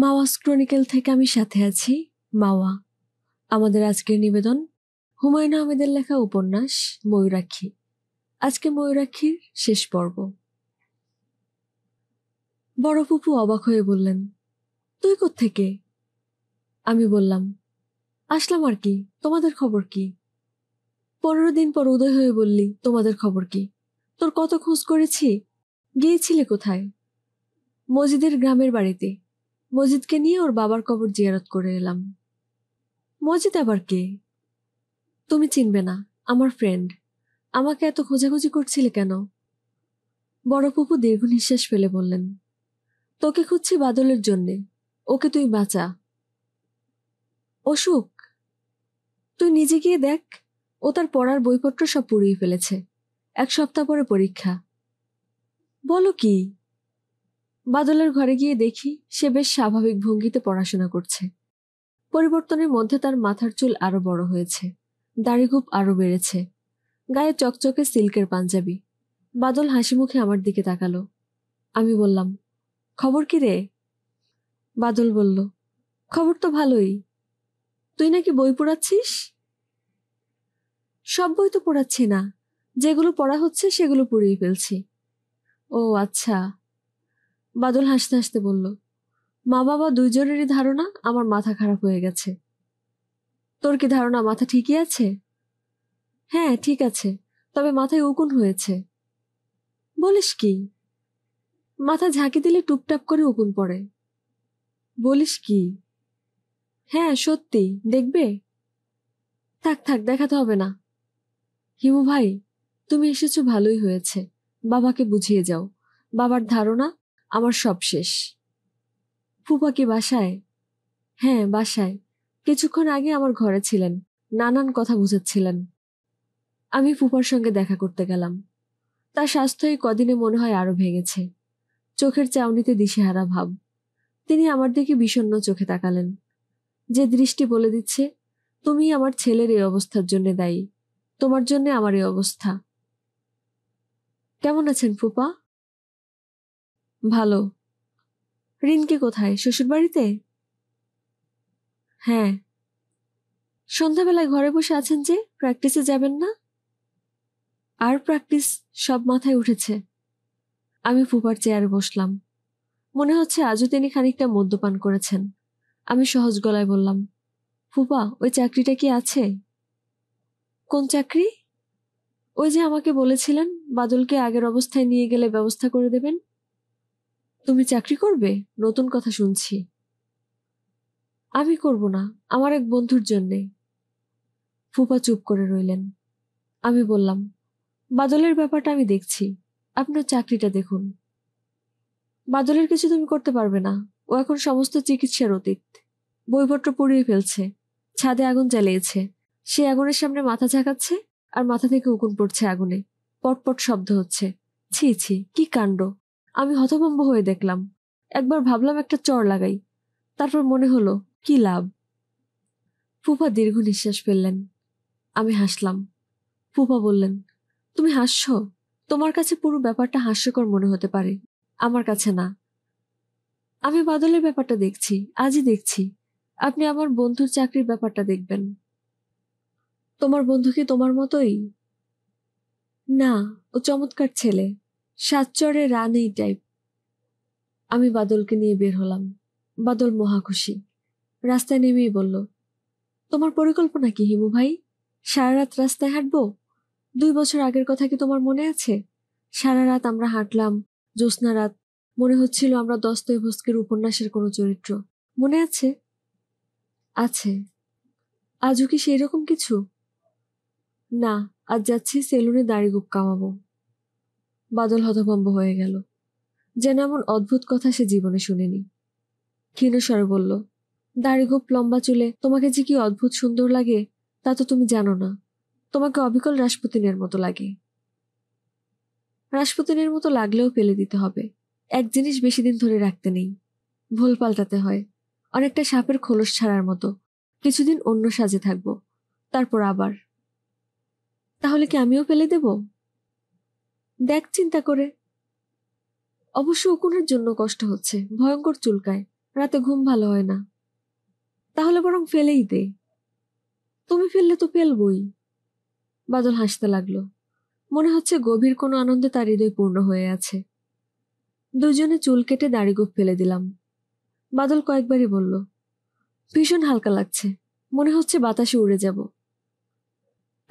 মাওয়াস ক্রনিকেল থেকে আমি সাথে আছি মাওয়া আমাদের আজকের নিবেদন হুমায়ুন আহমেদের লেখা উপন্যাস ময়ূরাক্ষী আজকে ময়ূরাক্ষীর শেষ পর্ব বড়পুপু অবাক হয়ে বললেন তুই থেকে আমি বললাম আসলাম আর কি তোমাদের খবর কি পনেরো দিন পর উদয় হয়ে বললি তোমাদের খবর কি তোর কত খোঁজ করেছি গিয়েছিলে কোথায় মজিদের গ্রামের বাড়িতে মজিদকে নিয়ে ওর বাবার কবর জিয়ারত করে এলাম মজিদ আবার কে তুমি চিনবে না আমার ফ্রেন্ড আমাকে এত খোঁজাখুঁজি করছিলে কেন বড় পুপু দীর্ঘ নিঃশ্বাস ফেলে বললেন তোকে খুঁজছি বাদলের জন্যে ওকে তুই বাঁচা অসুখ তুই নিজে গিয়ে দেখ ও তার পড়ার বইপত্র সব পুড়িয়ে ফেলেছে এক সপ্তাহ পরে পরীক্ষা বলো কি বাদলের ঘরে গিয়ে দেখি সে বেশ স্বাভাবিক ভঙ্গিতে পড়াশোনা করছে পরিবর্তনের মধ্যে তার মাথার চুল আরো বড় হয়েছে দাড়িঘুপ আরো বেড়েছে গায়ে চকচকে সিল্কের পাঞ্জাবি বাদল হাসি মুখে আমার দিকে তাকালো আমি বললাম খবর কি রে বাদল বলল খবর তো ভালোই তুই নাকি বই পড়াচ্ছিস সব বই তো পড়াচ্ছি না যেগুলো পড়া হচ্ছে সেগুলো পড়িয়ে ফেলছি ও আচ্ছা বাদল হাসতে হাসতে বলল মা বাবা দুইজনেরই ধারণা আমার মাথা খারাপ হয়ে গেছে তোর কি ধারণা মাথা ঠিকই আছে হ্যাঁ ঠিক আছে তবে মাথায় উকুন হয়েছে বলিস কি মাথা ঝাঁকি দিলে টুপটাপ করে উকুন পড়ে বলিস কি হ্যাঁ সত্যি দেখবে থাক থাক দেখাতে হবে না হিমু ভাই তুমি এসেছো ভালোই হয়েছে বাবাকে বুঝিয়ে যাও বাবার ধারণা আমার সব শেষ ফুপা কি বাসায় হ্যাঁ বাসায় কিছুক্ষণ আগে আমার ঘরে ছিলেন নানান কথা বুঝাচ্ছিলেন আমি ফুপার সঙ্গে দেখা করতে গেলাম তার স্বাস্থ্য কদিনে মনে হয় আরো ভেঙেছে চোখের চাউনিতে দিশেহারা ভাব তিনি আমার দিকে বিষণ্ন চোখে তাকালেন যে দৃষ্টি বলে দিচ্ছে তুমি আমার ছেলের এই অবস্থার জন্য দায়ী তোমার জন্য আমার এই অবস্থা কেমন আছেন ফুপা ভালো রিনকে কোথায় শ্বশুরবাড়িতে হ্যাঁ সন্ধ্যাবেলায় ঘরে বসে আছেন যে প্র্যাকটিসে যাবেন না আর প্র্যাকটিস সব মাথায় উঠেছে আমি ফুপার চেয়ারে বসলাম মনে হচ্ছে আজও তিনি খানিকটা মদ্যপান করেছেন আমি সহজ গলায় বললাম ফুপা ওই চাকরিটা কি আছে কোন চাকরি ওই যে আমাকে বলেছিলেন বাদলকে আগের অবস্থায় নিয়ে গেলে ব্যবস্থা করে দেবেন তুমি চাকরি করবে নতুন কথা শুনছি আমি করব না আমার এক বন্ধুর জন্যে ফুপা চুপ করে রইলেন আমি বললাম বাদলের ব্যাপারটা আমি দেখছি আপনার চাকরিটা দেখুন বাদলের কিছু তুমি করতে পারবে না ও এখন সমস্ত চিকিৎসার অতীত বইপত্র পুড়িয়ে ফেলছে ছাদে আগুন জ্বালিয়েছে সে আগুনের সামনে মাথা ঝাঁকাচ্ছে আর মাথা থেকে উকুন পড়ছে আগুনে পটপট শব্দ হচ্ছে ছি ছি কি কাণ্ড আমি হতভম্ব হয়ে দেখলাম একবার ভাবলাম একটা চর লাগাই তারপর মনে হলো কি লাভ ফুফা দীর্ঘ নিঃশ্বাস ফেললেন আমি হাসলাম ফুফা বললেন তুমি হাসছ তোমার কাছে পুরো ব্যাপারটা হাস্যকর মনে হতে পারে আমার কাছে না আমি বাদলের ব্যাপারটা দেখছি আজই দেখছি আপনি আমার বন্ধুর চাকরির ব্যাপারটা দেখবেন তোমার বন্ধু কি তোমার মতোই না ও চমৎকার ছেলে সাতচরে রান এই টাইপ আমি বাদলকে নিয়ে বের হলাম বাদল মহাখুশি রাস্তায় নেমেই বলল তোমার পরিকল্পনা কি হিমু ভাই সারা রাত রাস্তায় হাঁটবো দুই বছর আগের কথা কি তোমার মনে আছে সারা রাত আমরা হাঁটলাম জ্যোৎস্না রাত মনে হচ্ছিল আমরা দস্তয় ভস্কের উপন্যাসের কোনো চরিত্র মনে আছে আছে আজও কি সেই রকম কিছু না আজ যাচ্ছি সেলুনে দাড়ি গুপ কামাবো বাদল হতভম্ব হয়ে গেল যেন এমন অদ্ভুত কথা সে জীবনে শুনেনি ক্ষীণস্বরে বলল দাড়ি গোপ লম্বা চুলে তোমাকে যে কি অদ্ভুত সুন্দর লাগে তা তো তুমি জানো না তোমাকে অবিকল রাসপুতিনের মতো লাগে রাসপুতিনের মতো লাগলেও ফেলে দিতে হবে এক জিনিস বেশি দিন ধরে রাখতে নেই ভুল পাল্টাতে হয় অনেকটা সাপের খোলস ছাড়ার মতো কিছুদিন অন্য সাজে থাকব তারপর আবার তাহলে কি আমিও ফেলে দেবো দেখ চিন্তা করে অবশ্য উকুনের জন্য কষ্ট হচ্ছে ভয়ঙ্কর চুলকায় রাতে ঘুম ভালো হয় না তাহলে বরং ফেলেই দে তুমি ফেললে তো ফেলবই বাদল হাসতে লাগলো মনে হচ্ছে গভীর কোনো আনন্দে তার হৃদয় পূর্ণ হয়ে আছে দুজনে চুল কেটে দাড়িগোপ ফেলে দিলাম বাদল কয়েকবারই বলল ভীষণ হালকা লাগছে মনে হচ্ছে বাতাসে উড়ে যাব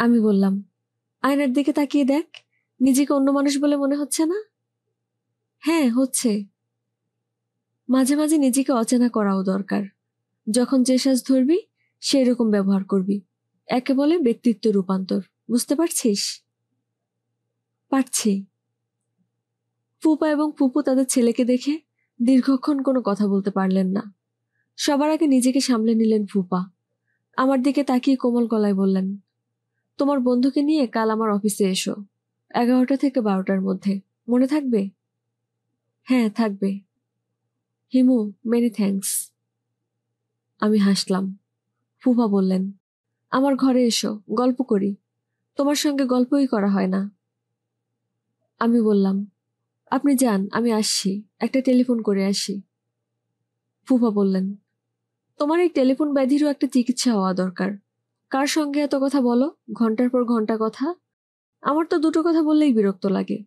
আমি বললাম আয়নার দিকে তাকিয়ে দেখ নিজেকে অন্য মানুষ বলে মনে হচ্ছে না হ্যাঁ হচ্ছে মাঝে মাঝে নিজেকে অচেনা করাও দরকার যখন যে শ্বাস ধরবি সেই রকম ব্যবহার করবি একে বলে ব্যক্তিত্ব রূপান্তর বুঝতে পারছিস পারছি ফুপা এবং ফুপু তাদের ছেলেকে দেখে দীর্ঘক্ষণ কোনো কথা বলতে পারলেন না সবার আগে নিজেকে সামলে নিলেন ফুপা আমার দিকে তাকিয়ে কোমল গলায় বললেন তোমার বন্ধুকে নিয়ে কাল আমার অফিসে এসো এগারোটা থেকে বারোটার মধ্যে মনে থাকবে হ্যাঁ থাকবে হিমু মেনি থ্যাংকস আমি হাসলাম ফুফা বললেন আমার ঘরে এসো গল্প করি তোমার সঙ্গে গল্পই করা হয় না আমি বললাম আপনি যান আমি আসছি একটা টেলিফোন করে আসি ফুফা বললেন তোমার এই টেলিফোন ব্যাধিরও একটা চিকিৎসা হওয়া দরকার কার সঙ্গে এত কথা বলো ঘন্টার পর ঘন্টা কথা আমার তো দুটো কথা বললেই বিরক্ত লাগে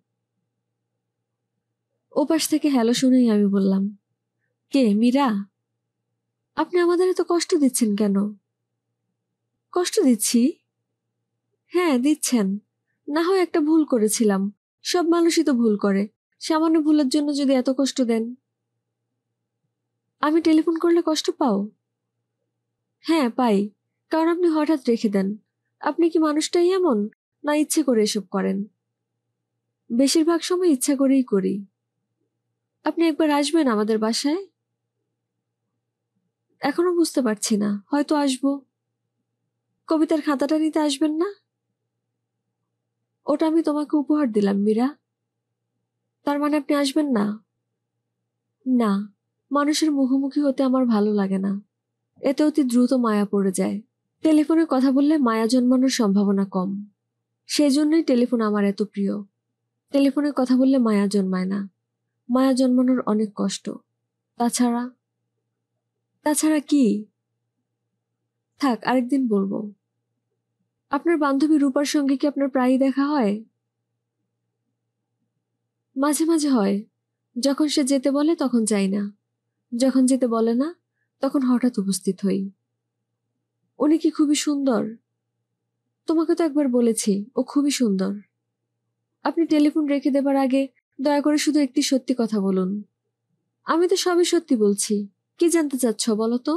ওপাশ থেকে হ্যালো শুনেই আমি বললাম কে মীরা আপনি আমাদের এত কষ্ট দিচ্ছেন কেন কষ্ট দিচ্ছি হ্যাঁ দিচ্ছেন না হয় একটা ভুল করেছিলাম সব মানুষই তো ভুল করে সামান্য ভুলের জন্য যদি এত কষ্ট দেন আমি টেলিফোন করলে কষ্ট পাও হ্যাঁ পাই কারণ আপনি হঠাৎ রেখে দেন আপনি কি মানুষটাই এমন না ইচ্ছে করে এসব করেন বেশিরভাগ সময় ইচ্ছা করেই করি আপনি একবার আসবেন আমাদের বাসায় এখনো বুঝতে পারছি না হয়তো আসবো কবিতার খাতাটা নিতে আসবেন না ওটা আমি তোমাকে উপহার দিলাম মীরা তার মানে আপনি আসবেন না না মানুষের মুখোমুখি হতে আমার ভালো লাগে না এতে অতি দ্রুত মায়া পড়ে যায় টেলিফোনে কথা বললে মায়া জন্মানোর সম্ভাবনা কম সেজন্যই টেলিফোন আমার এত প্রিয় টেলিফোনে কথা বললে মায়া জন্মায় না মায়া জন্মানোর অনেক কষ্ট তাছাড়া তাছাড়া কি থাক আরেকদিন বলবো আপনার বান্ধবী রূপার সঙ্গে কি আপনার প্রায়ই দেখা হয় মাঝে মাঝে হয় যখন সে যেতে বলে তখন যাই না যখন যেতে বলে না তখন হঠাৎ উপস্থিত হই উনি কি খুবই সুন্দর তোমাকে তো একবার বলেছি ও খুবই সুন্দর আপনি টেলিফোন রেখে দেবার আগে দয়া করে শুধু একটি সত্যি কথা বলুন আমি তো সবই সত্যি বলছি কি জানতে চাচ্ছ বলো তো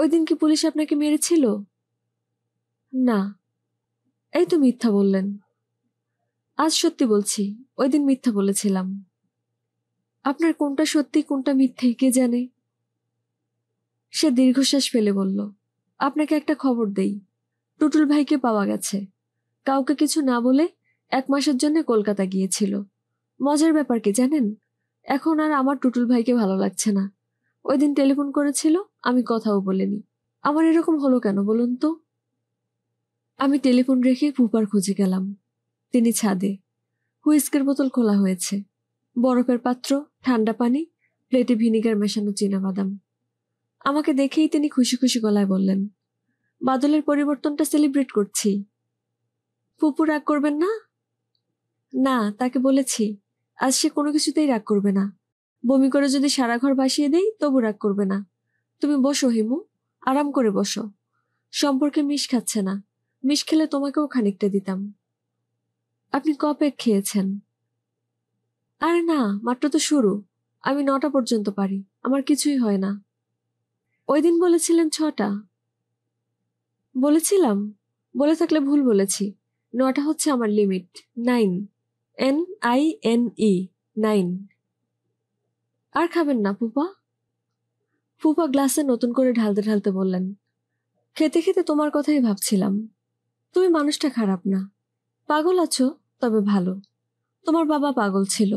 ওই দিন কি পুলিশ আপনাকে মেরেছিল না এই তো মিথ্যা বললেন আজ সত্যি বলছি ওই দিন মিথ্যা বলেছিলাম আপনার কোনটা সত্যি কোনটা মিথ্যে কে জানে সে দীর্ঘশ্বাস ফেলে বলল আপনাকে একটা খবর দেই টুটুল ভাইকে পাওয়া গেছে কাউকে কিছু না বলে এক মাসের জন্য কলকাতা গিয়েছিল মজার ব্যাপার কি জানেন এখন আর আমার টুটুল ভাইকে ভালো লাগছে না ওই দিন টেলিফোন করেছিল আমি কথাও বলিনি আমার এরকম হলো কেন বলুন তো আমি টেলিফোন রেখে ফুপার খুঁজে গেলাম তিনি ছাদে হুইস্কের বোতল খোলা হয়েছে বরফের পাত্র ঠান্ডা পানি প্লেটে ভিনিগার মেশানো বাদাম আমাকে দেখেই তিনি খুশি খুশি গলায় বললেন বাদলের পরিবর্তনটা সেলিব্রেট করছি পুপু রাগ করবেন না না তাকে বলেছি আজ সে কোনো কিছুতেই রাগ করবে না বমি করে যদি সারা ঘর ভাসিয়ে দেই তবু রাগ করবে না তুমি বসো হিমু আরাম করে বসো সম্পর্কে মিশ খাচ্ছে না মিশ খেলে তোমাকেও খানিকটা দিতাম আপনি কপে খেয়েছেন আরে না মাত্র তো শুরু আমি নটা পর্যন্ত পারি আমার কিছুই হয় না ওই দিন বলেছিলেন ছটা বলেছিলাম বলে থাকলে ভুল বলেছি নটা হচ্ছে আমার limit nine N I N E nine আর খাবেন না পুপা ফুপা গ্লাসে নতুন করে ঢালতে ঢালতে বললেন খেতে খেতে তোমার কথাই ভাবছিলাম তুমি মানুষটা খারাপ না পাগল আছো তবে ভালো তোমার বাবা পাগল ছিল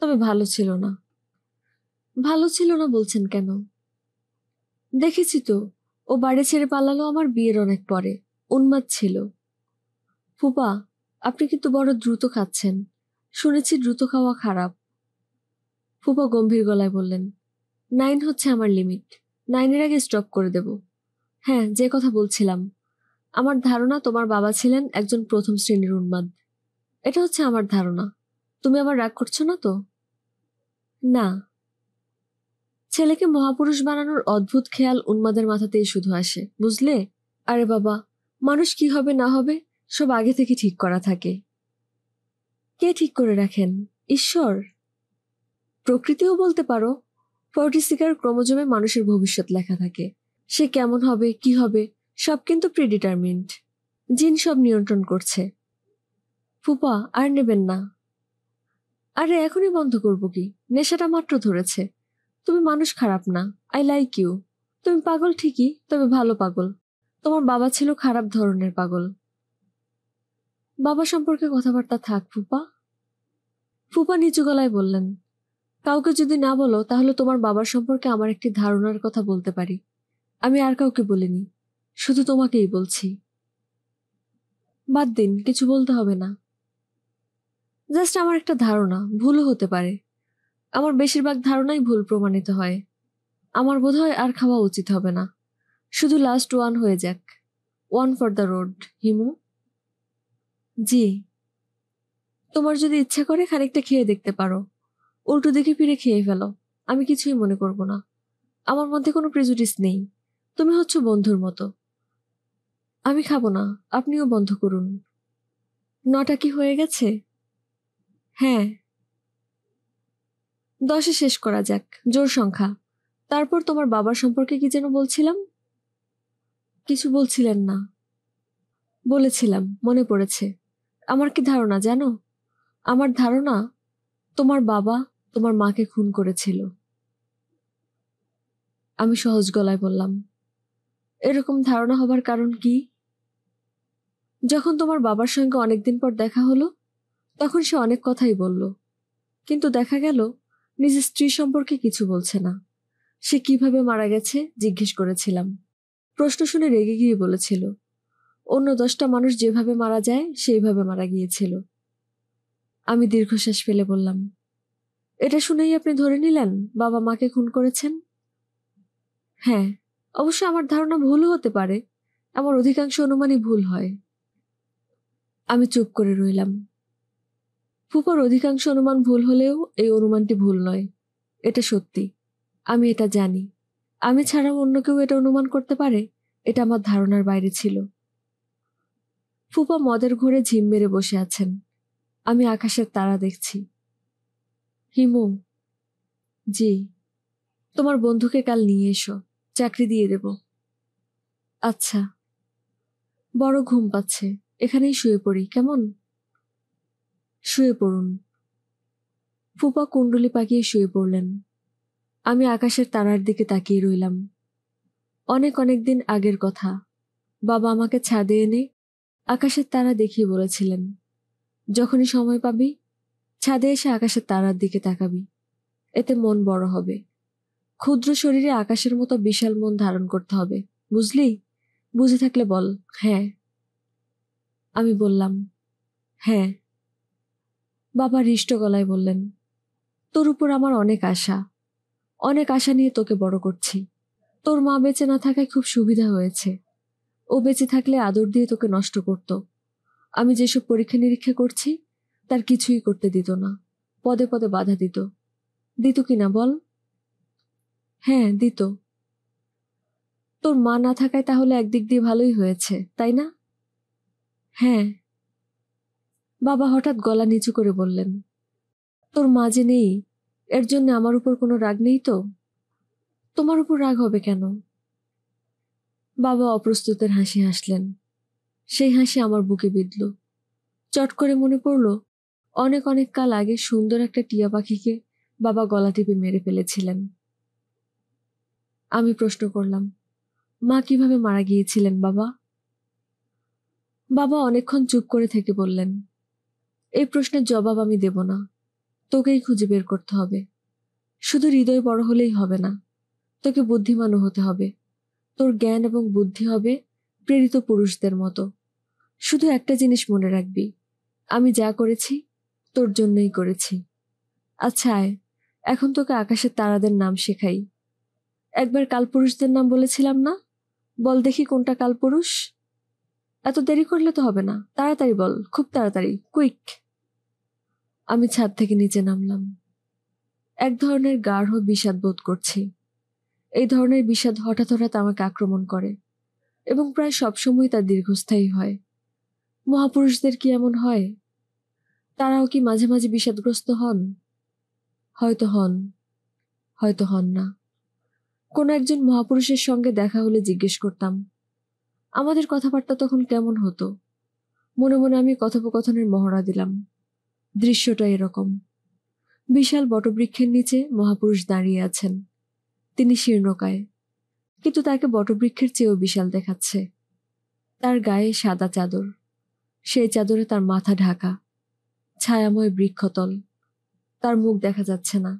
তবে ভালো ছিল না ভালো ছিল না বলছেন কেন দেখেছি তো ও বাড়ি ছেড়ে পালালো আমার বিয়ের অনেক পরে উন্মাদ ছিল ফুপা আপনি কিন্তু বড় দ্রুত খাচ্ছেন শুনেছি দ্রুত খাওয়া খারাপ ফুপা গম্ভীর গলায় বললেন নাইন হচ্ছে আমার লিমিট নাইনের আগে স্টপ করে দেব হ্যাঁ যে কথা বলছিলাম আমার ধারণা তোমার বাবা ছিলেন একজন প্রথম শ্রেণীর উন্মাদ এটা হচ্ছে আমার ধারণা তুমি আবার রাগ করছো না তো না ছেলেকে মহাপুরুষ বানানোর অদ্ভুত খেয়াল উন্মাদের মাথাতেই শুধু আসে বুঝলে আরে বাবা মানুষ কি হবে না হবে সব আগে থেকে ঠিক করা থাকে কে ঠিক করে রাখেন ঈশ্বর প্রকৃতিও বলতে পারো ফর্টিসিকার ক্রমজমে মানুষের ভবিষ্যৎ লেখা থাকে সে কেমন হবে কি হবে সব কিন্তু প্রিডিটারমিন্ট জিন সব নিয়ন্ত্রণ করছে ফুপা আর নেবেন না আরে এখনই বন্ধ করব কি নেশাটা মাত্র ধরেছে তুমি মানুষ খারাপ না আই লাইক ইউ তুমি পাগল ঠিকই তবে ভালো পাগল তোমার বাবা ছিল খারাপ ধরনের পাগল বাবা সম্পর্কে কথাবার্তা থাক ফুপা ফুপা নিচু গলায় বললেন কাউকে যদি না বলো তাহলে তোমার বাবার সম্পর্কে আমার একটি ধারণার কথা বলতে পারি আমি আর কাউকে বলিনি শুধু তোমাকেই বলছি বাদ দিন কিছু বলতে হবে না জাস্ট আমার একটা ধারণা ভুলও হতে পারে আমার বেশিরভাগ ধারণাই ভুল প্রমাণিত হয় আমার বোধহয় আর খাওয়া উচিত হবে না শুধু লাস্ট ওয়ান হয়ে যাক one for the road Himu ji তোমার যদি ইচ্ছা করে খানিকটা খেয়ে দেখতে পারো উল্টো দিকে ফিরে খেয়ে ফেলো আমি কিছুই মনে করব না আমার মধ্যে কোনো প্রেজুডিস নেই তুমি হচ্ছ বন্ধুর মতো আমি খাবো না আপনিও বন্ধ করুন নটা কি হয়ে গেছে হ্যাঁ দশে শেষ করা যাক জোর সংখ্যা তারপর তোমার বাবার সম্পর্কে কি যেন বলছিলাম কিছু বলছিলেন না বলেছিলাম মনে পড়েছে আমার কি ধারণা জানো আমার ধারণা তোমার বাবা তোমার মাকে খুন করেছিল আমি সহজ গলায় বললাম এরকম ধারণা হবার কারণ কি যখন তোমার বাবার সঙ্গে অনেকদিন পর দেখা হলো তখন সে অনেক কথাই বলল কিন্তু দেখা গেল নিজের স্ত্রী সম্পর্কে কিছু বলছে না সে কিভাবে মারা গেছে জিজ্ঞেস করেছিলাম প্রশ্ন শুনে রেগে গিয়ে বলেছিল অন্য দশটা মানুষ যেভাবে মারা যায় সেইভাবে মারা গিয়েছিল আমি দীর্ঘশ্বাস ফেলে বললাম এটা শুনেই আপনি ধরে নিলেন বাবা মাকে খুন করেছেন হ্যাঁ অবশ্য আমার ধারণা ভুলও হতে পারে আমার অধিকাংশ অনুমানই ভুল হয় আমি চুপ করে রইলাম ফুপার অধিকাংশ অনুমান ভুল হলেও এই অনুমানটি ভুল নয় এটা সত্যি আমি এটা জানি আমি ছাড়াও অন্য কেউ এটা অনুমান করতে পারে এটা আমার ধারণার বাইরে ছিল ফুপা মদের ঘরে ঝিম মেরে বসে আছেন আমি আকাশের তারা দেখছি হিমু জি তোমার বন্ধুকে কাল নিয়ে এসো চাকরি দিয়ে দেব আচ্ছা বড় ঘুম পাচ্ছে এখানেই শুয়ে পড়ি কেমন শুয়ে পড়ুন ফুপা কুণ্ডলি পাকিয়ে শুয়ে পড়লেন আমি আকাশের তারার দিকে তাকিয়ে রইলাম অনেক অনেক দিন আগের কথা বাবা আমাকে ছাদে এনে আকাশের তারা দেখিয়ে বলেছিলেন যখনই সময় পাবি ছাদে এসে আকাশের তারার দিকে তাকাবি এতে মন বড় হবে ক্ষুদ্র শরীরে আকাশের মতো বিশাল মন ধারণ করতে হবে বুঝলি বুঝে থাকলে বল হ্যাঁ আমি বললাম হ্যাঁ বাবা হৃষ্ট গলায় বললেন তোর উপর আমার অনেক আশা অনেক আশা নিয়ে তোকে বড় করছি তোর মা বেঁচে না থাকায় খুব সুবিধা হয়েছে ও বেঁচে থাকলে আদর দিয়ে তোকে নষ্ট করত আমি যেসব পরীক্ষা নিরীক্ষা করছি তার কিছুই করতে দিত না পদে পদে বাধা দিত দিত কি না বল হ্যাঁ দিত তোর মা না থাকায় তাহলে একদিক দিয়ে ভালোই হয়েছে তাই না হ্যাঁ বাবা হঠাৎ গলা নিচু করে বললেন তোর যে নেই এর জন্য আমার উপর কোনো রাগ নেই তো তোমার উপর রাগ হবে কেন বাবা অপ্রস্তুতের হাসি হাসলেন সেই হাসি আমার বুকে বিঁধল চট করে মনে পড়ল অনেক অনেক কাল আগে সুন্দর একটা টিয়া পাখিকে বাবা গলা টিপে মেরে ফেলেছিলেন আমি প্রশ্ন করলাম মা কিভাবে মারা গিয়েছিলেন বাবা বাবা অনেকক্ষণ চুপ করে থেকে বললেন এই প্রশ্নের জবাব আমি দেব না তোকেই খুঁজে বের করতে হবে শুধু হৃদয় বড় হলেই হবে না তোকে বুদ্ধিমানও হতে হবে তোর জ্ঞান এবং বুদ্ধি হবে প্রেরিত পুরুষদের মতো শুধু একটা জিনিস মনে রাখবি আমি যা করেছি তোর জন্যই করেছি আচ্ছা আয় এখন তোকে আকাশের তারাদের নাম শেখাই একবার কালপুরুষদের নাম বলেছিলাম না বল দেখি কোনটা কালপুরুষ এত দেরি করলে তো হবে না তাড়াতাড়ি বল খুব তাড়াতাড়ি কুইক আমি ছাদ থেকে নিচে নামলাম এক ধরনের গাঢ় বিষাদ বোধ করছি এই ধরনের বিষাদ হঠাৎ হঠাৎ আমাকে আক্রমণ করে এবং প্রায় সবসময় তা দীর্ঘস্থায়ী হয় মহাপুরুষদের কি এমন হয় তারাও কি মাঝে মাঝে বিষাদগ্রস্ত হন হয়তো হন হয়তো হন না কোনো একজন মহাপুরুষের সঙ্গে দেখা হলে জিজ্ঞেস করতাম আমাদের কথাবার্তা তখন কেমন হতো মনে মনে আমি কথোপকথনের মহড়া দিলাম দৃশ্যটা এরকম বিশাল বটবৃক্ষের নিচে মহাপুরুষ দাঁড়িয়ে আছেন তিনি শীর্ণকায় কিন্তু তাকে বটবৃক্ষের চেয়েও বিশাল দেখাচ্ছে তার গায়ে সাদা চাদর সেই চাদরে তার মাথা ঢাকা ছায়াময় বৃক্ষতল তার মুখ দেখা যাচ্ছে না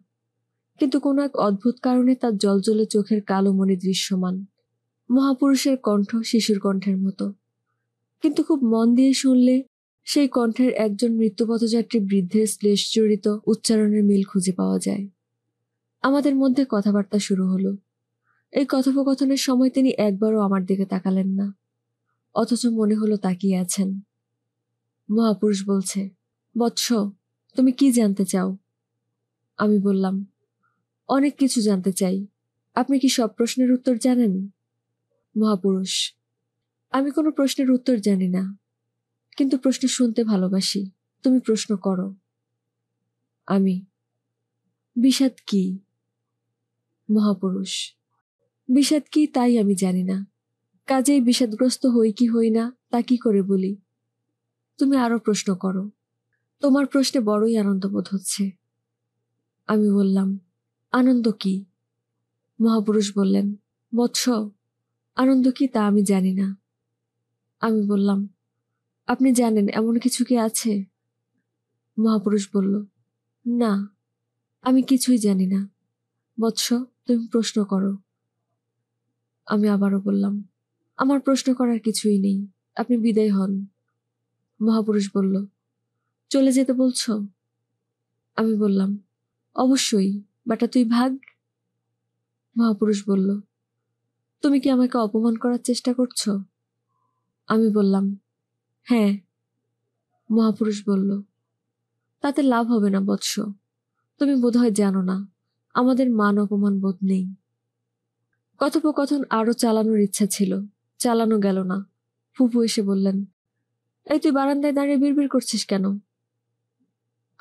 কিন্তু কোনো এক অদ্ভুত কারণে তার জলজলে চোখের কালো মনে দৃশ্যমান মহাপুরুষের কণ্ঠ শিশুর কণ্ঠের মতো কিন্তু খুব মন দিয়ে শুনলে সেই কণ্ঠের একজন মৃত্যুপথযাত্রী বৃদ্ধের শ্লেষজড়িত উচ্চারণের মিল খুঁজে পাওয়া যায় আমাদের মধ্যে কথাবার্তা শুরু হলো এই কথোপকথনের সময় তিনি একবারও আমার দিকে তাকালেন না অথচ মনে হলো তাকিয়ে আছেন মহাপুরুষ বলছে বৎস তুমি কি জানতে চাও আমি বললাম অনেক কিছু জানতে চাই আপনি কি সব প্রশ্নের উত্তর জানেন মহাপুরুষ আমি কোনো প্রশ্নের উত্তর জানি না কিন্তু প্রশ্ন শুনতে ভালোবাসি তুমি প্রশ্ন করো আমি বিষাদ কি মহাপুরুষ বিষাদ কি তাই আমি জানি না কাজেই বিষাদগ্রস্ত হই কি হই না তা কি করে বলি তুমি আরো প্রশ্ন করো তোমার প্রশ্নে বড়ই আনন্দ বোধ হচ্ছে আমি বললাম আনন্দ কি মহাপুরুষ বললেন বৎস আনন্দ কি তা আমি জানি না আমি বললাম আপনি জানেন এমন কিছু কি আছে মহাপুরুষ বলল না আমি কিছুই জানি না বৎস তুমি প্রশ্ন করো আমি আবারও বললাম আমার প্রশ্ন করার কিছুই নেই আপনি বিদায় হন মহাপুরুষ বলল চলে যেতে বলছ আমি বললাম অবশ্যই বাটা তুই ভাগ মহাপুরুষ বলল তুমি কি আমাকে অপমান করার চেষ্টা করছো আমি বললাম হ্যাঁ মহাপুরুষ বলল তাতে লাভ হবে না বৎস তুমি বোধহয় জানো না আমাদের মান অপমান বোধ নেই কথোপকথন আরও চালানোর ইচ্ছা ছিল চালানো গেল না ফুপু এসে বললেন এই তুই বারান্দায় দাঁড়িয়ে বিড়বিড় করছিস কেন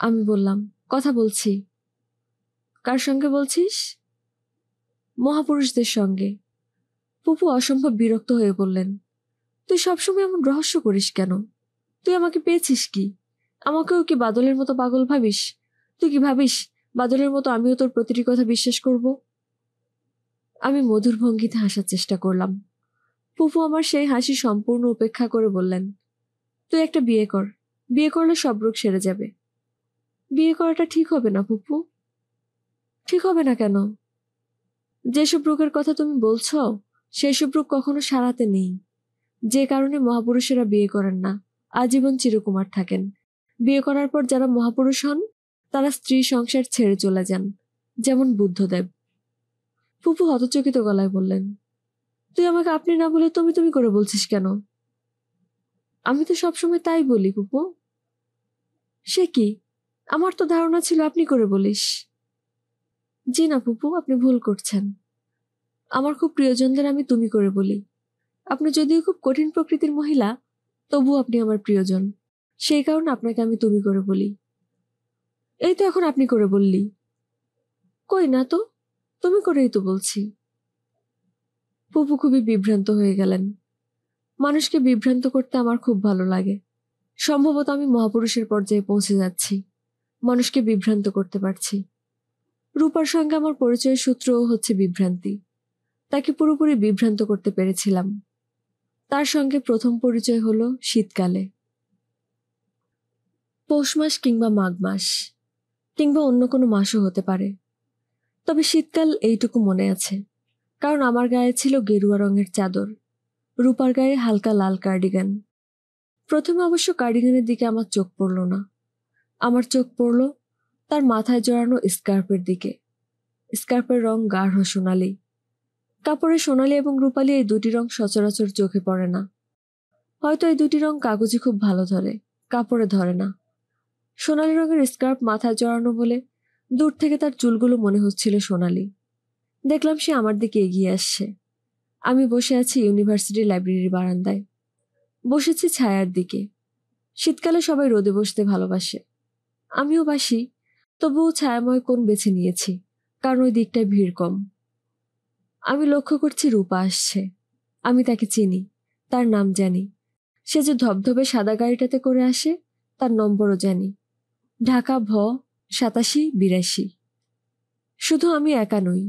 আমি বললাম কথা বলছি কার সঙ্গে বলছিস মহাপুরুষদের সঙ্গে পুপু অসম্ভব বিরক্ত হয়ে বললেন তুই সবসময় এমন রহস্য করিস কেন তুই আমাকে পেয়েছিস কি আমাকেও কি বাদলের মতো পাগল ভাবিস তুই কি ভাবিস বাদলের মতো আমিও তোর প্রতিটি কথা বিশ্বাস করব আমি মধুর ভঙ্গিতে হাসার চেষ্টা করলাম পুপু আমার সেই হাসি সম্পূর্ণ উপেক্ষা করে বললেন তুই একটা বিয়ে কর বিয়ে করলে সব রোগ সেরে যাবে বিয়ে করাটা ঠিক হবে না পুপু ঠিক হবে না কেন যেসব রোগের কথা তুমি বলছো সেসব রূপ কখনো সারাতে নেই যে কারণে মহাপুরুষেরা বিয়ে করেন না আজীবন চিরকুমার থাকেন বিয়ে করার পর যারা মহাপুরুষ হন তারা স্ত্রী সংসার ছেড়ে চলে যান যেমন বুদ্ধদেব ফুপু হতচকিত গলায় বললেন তুই আমাকে আপনি না বলে তুমি তুমি করে বলছিস কেন আমি তো সবসময় তাই বলি ফুপু সে কি আমার তো ধারণা ছিল আপনি করে বলিস জি না ফুপু আপনি ভুল করছেন আমার খুব প্রিয়জনদের আমি তুমি করে বলি আপনি যদিও খুব কঠিন প্রকৃতির মহিলা তবু আপনি আমার প্রিয়জন সেই কারণে আপনাকে আমি তুমি করে বলি এই তো এখন আপনি করে বললি কই না তো তুমি করেই তো বলছি পপু খুবই বিভ্রান্ত হয়ে গেলেন মানুষকে বিভ্রান্ত করতে আমার খুব ভালো লাগে সম্ভবত আমি মহাপুরুষের পর্যায়ে পৌঁছে যাচ্ছি মানুষকে বিভ্রান্ত করতে পারছি রূপার সঙ্গে আমার পরিচয়ের সূত্রও হচ্ছে বিভ্রান্তি তাকে পুরোপুরি বিভ্রান্ত করতে পেরেছিলাম তার সঙ্গে প্রথম পরিচয় হলো শীতকালে পৌষ মাস কিংবা মাঘ মাস কিংবা অন্য কোনো মাসও হতে পারে তবে শীতকাল এইটুকু মনে আছে কারণ আমার গায়ে ছিল গেরুয়া রঙের চাদর রূপার গায়ে হালকা লাল কার্ডিগান প্রথমে অবশ্য কার্ডিগানের দিকে আমার চোখ পড়ল না আমার চোখ পড়ল তার মাথায় জড়ানো স্কার্পের দিকে স্কার্পের রং গাঢ় সোনালি কাপড়ে সোনালি এবং রূপালি এই দুটি রং সচরাচর চোখে পড়ে না হয়তো এই দুটি রং কাগজে খুব ভালো ধরে কাপড়ে ধরে না সোনালি রঙের স্কার্ফ মাথায় জড়ানো বলে দূর থেকে তার চুলগুলো মনে হচ্ছিল সোনালি দেখলাম সে আমার দিকে এগিয়ে আসছে আমি বসে আছি ইউনিভার্সিটি লাইব্রেরির বারান্দায় বসেছি ছায়ার দিকে শীতকালে সবাই রোদে বসতে ভালোবাসে আমিও বাসি তবুও ছায়াময় কোন বেছে নিয়েছি কারণ ওই দিকটায় ভিড় কম আমি লক্ষ্য করছি রূপা আসছে আমি তাকে চিনি তার নাম জানি সে যে ধবধবে সাদা গাড়িটাতে করে আসে তার নম্বরও জানি ঢাকা ভ সাতাশি বিরাশি শুধু আমি একা নই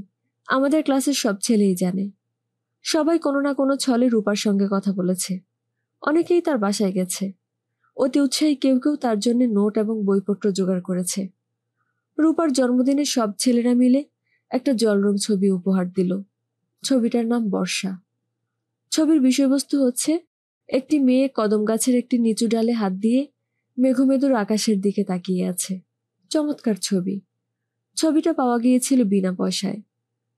আমাদের ক্লাসের সব ছেলেই জানে সবাই কোনো না কোনো ছলে রূপার সঙ্গে কথা বলেছে অনেকেই তার বাসায় গেছে অতি উৎসাহী কেউ কেউ তার জন্য নোট এবং বইপত্র জোগাড় করেছে রূপার জন্মদিনে সব ছেলেরা মিলে একটা জলরং ছবি উপহার দিল ছবিটার নাম বর্ষা ছবির বিষয়বস্তু হচ্ছে একটি মেয়ে কদম গাছের একটি নিচু ডালে হাত দিয়ে মেঘমেদুর আকাশের দিকে তাকিয়ে আছে চমৎকার ছবি ছবিটা পাওয়া গিয়েছিল বিনা পয়সায়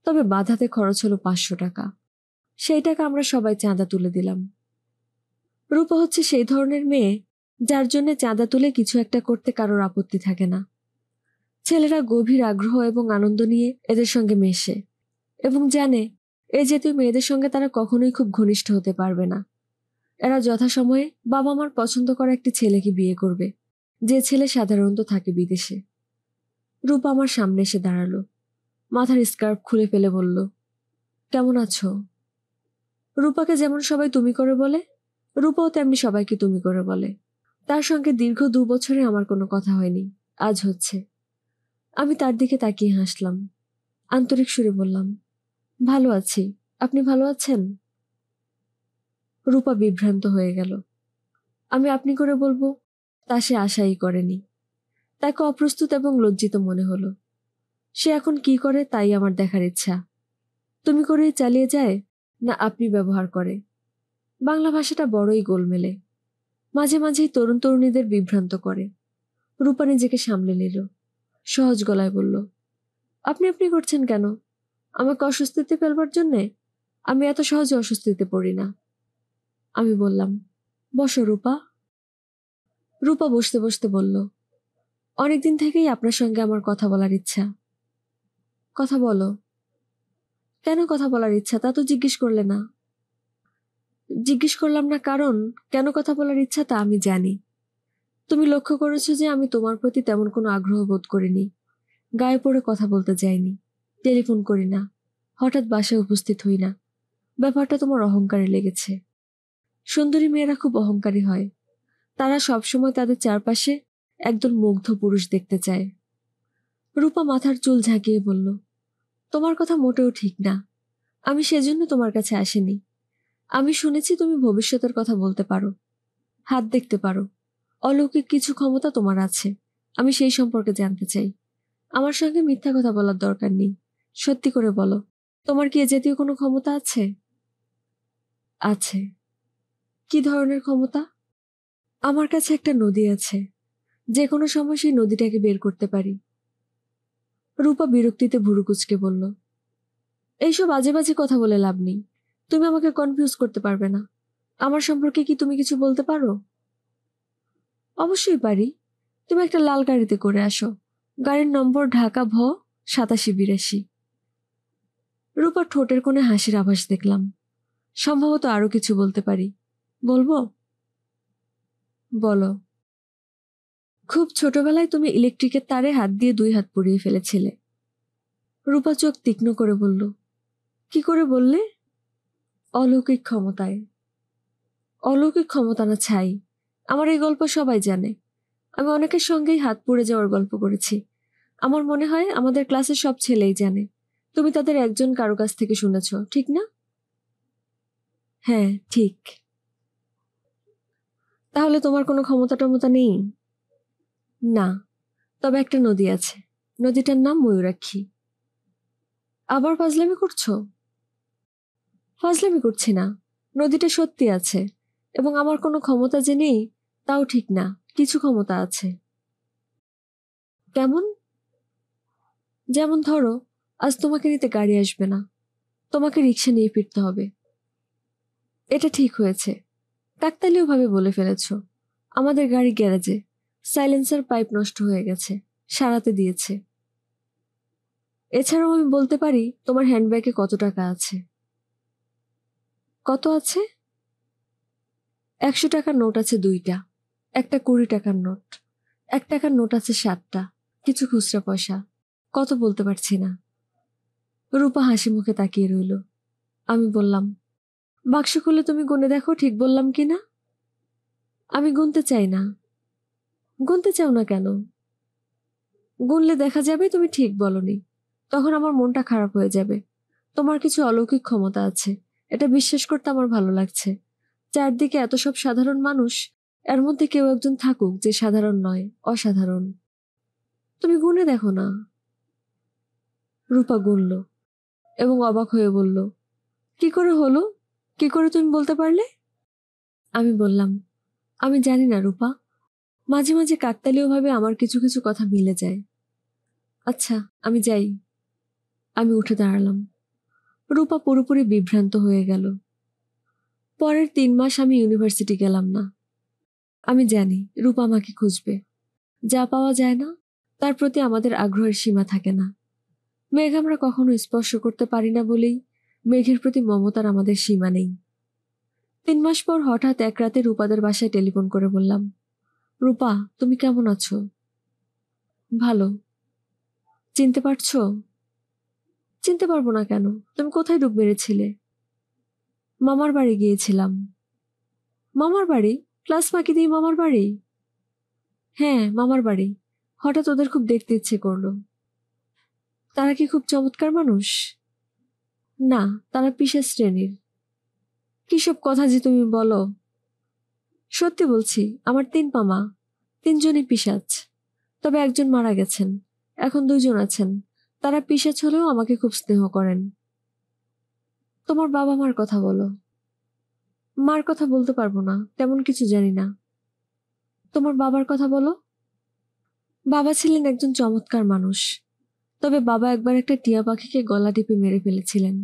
তবে বাধাতে খরচ হলো পাঁচশো টাকা সেই টাকা আমরা সবাই চাঁদা তুলে দিলাম রূপা হচ্ছে সেই ধরনের মেয়ে যার জন্য চাঁদা তুলে কিছু একটা করতে কারোর আপত্তি থাকে না ছেলেরা গভীর আগ্রহ এবং আনন্দ নিয়ে এদের সঙ্গে মেশে এবং জানে এই যে তুই মেয়েদের সঙ্গে তারা কখনোই খুব ঘনিষ্ঠ হতে পারবে না এরা যথাসময়ে বাবা মার পছন্দ করা একটি ছেলেকে বিয়ে করবে যে ছেলে সাধারণত থাকে বিদেশে রূপা আমার সামনে এসে দাঁড়ালো মাথার স্কার্ফ খুলে ফেলে বলল কেমন আছো রূপাকে যেমন সবাই তুমি করে বলে রূপাও তেমনি সবাইকে তুমি করে বলে তার সঙ্গে দীর্ঘ দু বছরে আমার কোনো কথা হয়নি আজ হচ্ছে আমি তার দিকে তাকিয়ে হাসলাম আন্তরিক সুরে বললাম ভালো আছি আপনি ভালো আছেন রূপা বিভ্রান্ত হয়ে গেল আমি আপনি করে বলবো তা সে আশাই করেনি তাকে অপ্রস্তুত এবং লজ্জিত মনে হলো সে এখন কি করে তাই আমার দেখার ইচ্ছা তুমি করে চালিয়ে যায় না আপনি ব্যবহার করে বাংলা ভাষাটা বড়ই গোলমেলে মাঝে মাঝেই তরুণ তরুণীদের বিভ্রান্ত করে রূপা নিজেকে সামলে নিল সহজ গলায় বলল আপনি আপনি করছেন কেন আমাকে অস্বস্তিতে ফেলবার জন্যে আমি এত সহজে অস্বস্তিতে পড়ি না আমি বললাম বসো রূপা রূপা বসতে বসতে বলল অনেকদিন থেকেই আপনার সঙ্গে আমার কথা বলার ইচ্ছা কথা বলো কেন কথা বলার ইচ্ছা তা তো জিজ্ঞেস করলে না জিজ্ঞেস করলাম না কারণ কেন কথা বলার ইচ্ছা তা আমি জানি তুমি লক্ষ্য করেছো যে আমি তোমার প্রতি তেমন কোনো আগ্রহ বোধ করিনি গায়ে পড়ে কথা বলতে যাইনি টেলিফোন করি না হঠাৎ বাসায় উপস্থিত হই না ব্যাপারটা তোমার অহংকারে লেগেছে সুন্দরী মেয়েরা খুব অহংকারী হয় তারা সবসময় তাদের চারপাশে একদল মুগ্ধ পুরুষ দেখতে চায় রূপা মাথার চুল ঝাঁকিয়ে বলল তোমার কথা মোটেও ঠিক না আমি সেজন্য তোমার কাছে আসিনি আমি শুনেছি তুমি ভবিষ্যতের কথা বলতে পারো হাত দেখতে পারো অলৌকিক কিছু ক্ষমতা তোমার আছে আমি সেই সম্পর্কে জানতে চাই আমার সঙ্গে মিথ্যা কথা বলার দরকার নেই সত্যি করে বলো তোমার কি এ জাতীয় কোনো ক্ষমতা আছে আছে কি ধরনের ক্ষমতা আমার কাছে একটা নদী আছে যে কোনো সময় সেই নদীটাকে বের করতে পারি রূপা বিরক্তিতে ভুরু কুচকে বলল এইসব আজে বাজে কথা বলে লাভ নেই তুমি আমাকে কনফিউজ করতে পারবে না আমার সম্পর্কে কি তুমি কিছু বলতে পারো অবশ্যই পারি তুমি একটা লাল গাড়িতে করে আসো গাড়ির নম্বর ঢাকা ভ সাতাশি বিরাশি রূপার ঠোঁটের কোণে হাসির আভাস দেখলাম সম্ভবত আরও কিছু বলতে পারি বলবো বলো খুব ছোটবেলায় তুমি ইলেকট্রিকের তারে হাত দিয়ে দুই হাত পুড়িয়ে ফেলেছিলে রূপা চোখ তীক্ষ্ণ করে বলল কি করে বললে অলৌকিক ক্ষমতায় অলৌকিক ক্ষমতা না ছাই আমার এই গল্প সবাই জানে আমি অনেকের সঙ্গেই হাত পুড়ে যাওয়ার গল্প করেছি আমার মনে হয় আমাদের ক্লাসের সব ছেলেই জানে তুমি তাদের একজন কারো কাছ থেকে শুনেছ ঠিক না হ্যাঁ ঠিক তাহলে তোমার কোনো ক্ষমতা টমতা নেই না তবে একটা নদী আছে নদীটার নাম ময়ূরাক্ষী আবার ফাজলামি করছো ফাজলামি করছি না নদীটা সত্যি আছে এবং আমার কোনো ক্ষমতা যে নেই তাও ঠিক না কিছু ক্ষমতা আছে কেমন যেমন ধরো আজ তোমাকে নিতে গাড়ি আসবে না তোমাকে রিক্সা নিয়ে ফিরতে হবে এটা ঠিক হয়েছে কাকতালীয়ভাবে বলে ফেলেছ আমাদের গাড়ি গ্যারেজে সাইলেন্সার পাইপ নষ্ট হয়ে গেছে সারাতে দিয়েছে এছাড়াও আমি বলতে পারি তোমার হ্যান্ডব্যাগে কত টাকা আছে কত আছে একশো টাকার নোট আছে দুইটা একটা কুড়ি টাকার নোট এক টাকার নোট আছে সাতটা কিছু খুচরা পয়সা কত বলতে পারছি না রূপা হাসি মুখে তাকিয়ে রইল আমি বললাম বাক্স খুলে তুমি গুনে দেখো ঠিক বললাম কি না আমি গুনতে চাই না গুনতে চাও না কেন গুনলে দেখা যাবে তুমি ঠিক বলনি তখন আমার মনটা খারাপ হয়ে যাবে তোমার কিছু অলৌকিক ক্ষমতা আছে এটা বিশ্বাস করতে আমার ভালো লাগছে চারদিকে এত সব সাধারণ মানুষ এর মধ্যে কেউ একজন থাকুক যে সাধারণ নয় অসাধারণ তুমি গুনে দেখো না রূপা গুনলো এবং অবাক হয়ে বলল কি করে হলো কি করে তুমি বলতে পারলে আমি বললাম আমি জানি না রূপা মাঝে মাঝে কাকতালীয়ভাবে আমার কিছু কিছু কথা মিলে যায় আচ্ছা আমি যাই আমি উঠে দাঁড়ালাম রূপা পুরোপুরি বিভ্রান্ত হয়ে গেল পরের তিন মাস আমি ইউনিভার্সিটি গেলাম না আমি জানি রূপা আমাকে খুঁজবে যা পাওয়া যায় না তার প্রতি আমাদের আগ্রহের সীমা থাকে না মেঘ আমরা কখনো স্পর্শ করতে পারি না বলেই মেঘের প্রতি মমতার আমাদের সীমা নেই তিন মাস পর হঠাৎ এক রাতে রূপাদের বাসায় টেলিফোন করে বললাম রূপা তুমি কেমন আছো ভালো চিনতে পারছো চিনতে পারবো না কেন তুমি কোথায় ডুব মেরেছিলে মামার বাড়ি গিয়েছিলাম মামার বাড়ি ক্লাস ফাঁকি দিয়ে মামার বাড়ি হ্যাঁ মামার বাড়ি হঠাৎ ওদের খুব দেখতে ইচ্ছে করলো তারা কি খুব চমৎকার মানুষ না তারা পিসা শ্রেণীর কিসব কথা যে তুমি বলো সত্যি বলছি আমার তিন পামা তিনজনই পিসাচ তবে একজন মারা গেছেন এখন দুজন আছেন তারা পিসাচ হলেও আমাকে খুব স্নেহ করেন তোমার বাবা মার কথা বলো মার কথা বলতে পারবো না তেমন কিছু জানি না তোমার বাবার কথা বলো বাবা ছিলেন একজন চমৎকার মানুষ তবে বাবা একবার একটা টিয়া পাখিকে গলা টিপে মেরে ফেলেছিলেন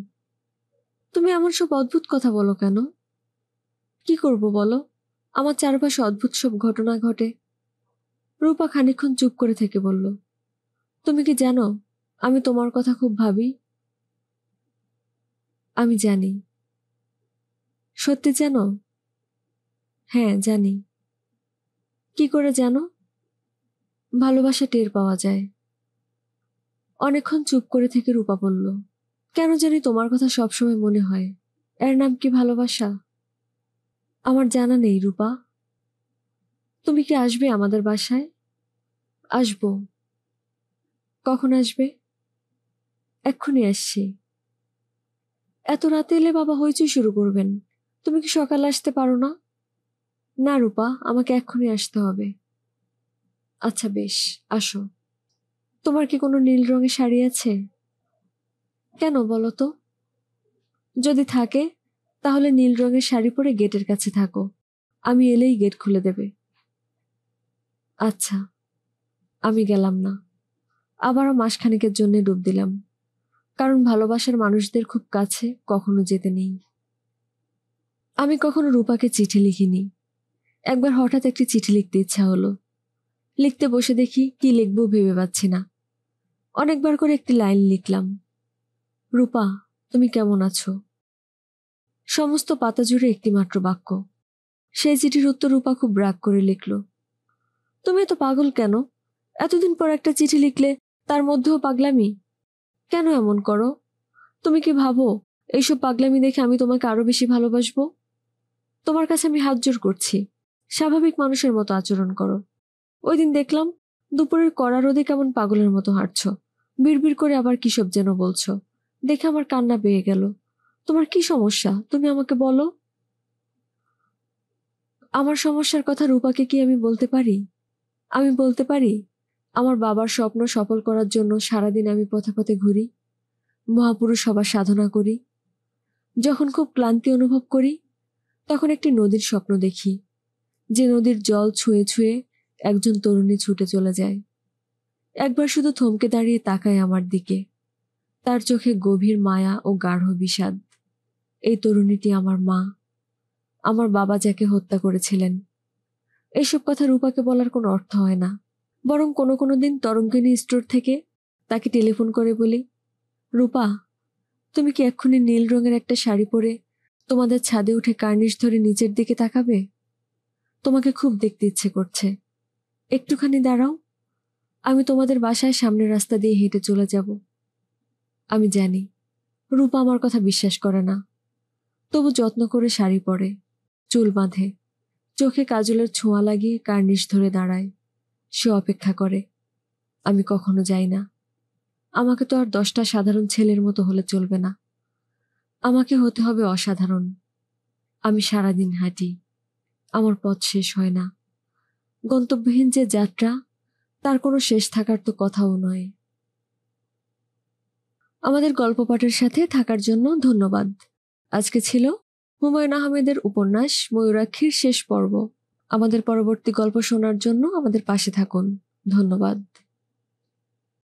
তুমি এমন সব অদ্ভুত কথা বলো কেন কি করব বলো আমার চারপাশে অদ্ভুত সব ঘটনা ঘটে রূপা খানিক্ষণ চুপ করে থেকে বলল তুমি কি জানো আমি তোমার কথা খুব ভাবি আমি জানি সত্যি জানো হ্যাঁ জানি কি করে জানো ভালোবাসা টের পাওয়া যায় অনেকক্ষণ চুপ করে থেকে রূপা বলল কেন জানি তোমার কথা সবসময় মনে হয় এর নাম কি ভালোবাসা আমার জানা নেই রূপা তুমি কি আসবে আমাদের বাসায় আসব কখন আসবে এক্ষুনি আসছি এত রাতে এলে বাবা হইচই শুরু করবেন তুমি কি সকালে আসতে পারো না না রূপা আমাকে এক্ষুনি আসতে হবে আচ্ছা বেশ আসো তোমার কি কোনো নীল রঙের শাড়ি আছে কেন বলো তো যদি থাকে তাহলে নীল রঙের শাড়ি পরে গেটের কাছে থাকো আমি এলেই গেট খুলে দেবে আচ্ছা আমি গেলাম না আবারও মাসখানেকের জন্য ডুব দিলাম কারণ ভালোবাসার মানুষদের খুব কাছে কখনো যেতে নেই আমি কখনো রূপাকে চিঠি লিখিনি একবার হঠাৎ একটি চিঠি লিখতে ইচ্ছা হলো লিখতে বসে দেখি কি লিখবো ভেবে পাচ্ছি না অনেকবার করে একটি লাইন লিখলাম রূপা তুমি কেমন আছো সমস্ত পাতা জুড়ে একটি মাত্র বাক্য সেই চিঠির উত্তর রূপা খুব রাগ করে লিখল তুমি এত পাগল কেন এতদিন পর একটা চিঠি লিখলে তার মধ্যেও পাগলামি কেন এমন করো তুমি কি ভাবো এইসব পাগলামি দেখে আমি তোমাকে আরো বেশি ভালোবাসবো তোমার কাছে আমি হাত জোর করছি স্বাভাবিক মানুষের মতো আচরণ করো ওই দিন দেখলাম দুপুরের কড়া রোদে কেমন পাগলের মতো হাঁটছ বিড়বিড় করে আবার সব যেন বলছো দেখে আমার কান্না পেয়ে গেল তোমার কি সমস্যা তুমি আমাকে বলো আমার সমস্যার কথা রূপাকে কি আমি বলতে পারি আমি বলতে পারি আমার বাবার স্বপ্ন সফল করার জন্য সারাদিন আমি পথে পথে ঘুরি মহাপুরুষ সবার সাধনা করি যখন খুব ক্লান্তি অনুভব করি তখন একটি নদীর স্বপ্ন দেখি যে নদীর জল ছুঁয়ে ছুঁয়ে একজন তরুণী ছুটে চলে যায় একবার শুধু থমকে দাঁড়িয়ে তাকায় আমার দিকে তার চোখে গভীর মায়া ও গাঢ় বিষাদ এই তরুণীটি আমার মা আমার বাবা যাকে হত্যা করেছিলেন এসব কথা রূপাকে বলার কোনো অর্থ হয় না বরং কোনো কোনো দিন তরঙ্গিনী স্টোর থেকে তাকে টেলিফোন করে বলি রূপা তুমি কি এক্ষুনি নীল রঙের একটা শাড়ি পরে তোমাদের ছাদে উঠে কার্নিশ ধরে নিচের দিকে তাকাবে তোমাকে খুব দেখতে ইচ্ছে করছে একটুখানি দাঁড়াও আমি তোমাদের বাসায় সামনের রাস্তা দিয়ে হেঁটে চলে যাব আমি জানি রূপা আমার কথা বিশ্বাস করে না তবু যত্ন করে শাড়ি পরে চুল বাঁধে চোখে কাজলের ছোঁয়া লাগিয়ে কার্নিশ ধরে দাঁড়ায় সে অপেক্ষা করে আমি কখনো যাই না আমাকে তো আর দশটা সাধারণ ছেলের মতো হলে চলবে না আমাকে হতে হবে অসাধারণ আমি সারাদিন হাঁটি আমার পথ শেষ হয় না গন্তব্যহীন যে যাত্রা তার কোনো শেষ থাকার তো কথাও নয় আমাদের গল্প পাঠের সাথে থাকার জন্য ধন্যবাদ আজকে ছিল হুমায়ুন আহমেদের উপন্যাস ময়ূরাক্ষীর শেষ পর্ব আমাদের পরবর্তী গল্প শোনার জন্য আমাদের পাশে থাকুন ধন্যবাদ